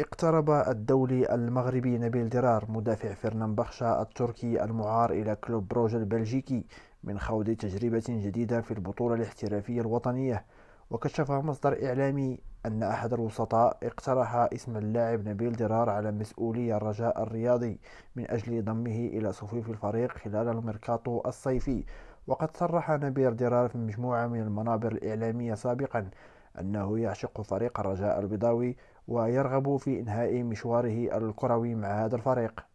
اقترب الدولي المغربي نبيل درار مدافع فرنان بخشا التركي المعار إلى كلوب بروجا البلجيكي من خوض تجربة جديدة في البطولة الاحترافية الوطنية وكشف مصدر إعلامي أن أحد الوسطاء اقترح اسم اللاعب نبيل درار على مسؤولي الرجاء الرياضي من أجل ضمه إلى صفوف الفريق خلال الميركاتو الصيفي وقد صرح نبيل درار في مجموعة من المنابر الإعلامية سابقا أنه يعشق فريق الرجاء البيضاوي ويرغب في إنهاء مشواره الكروي مع هذا الفريق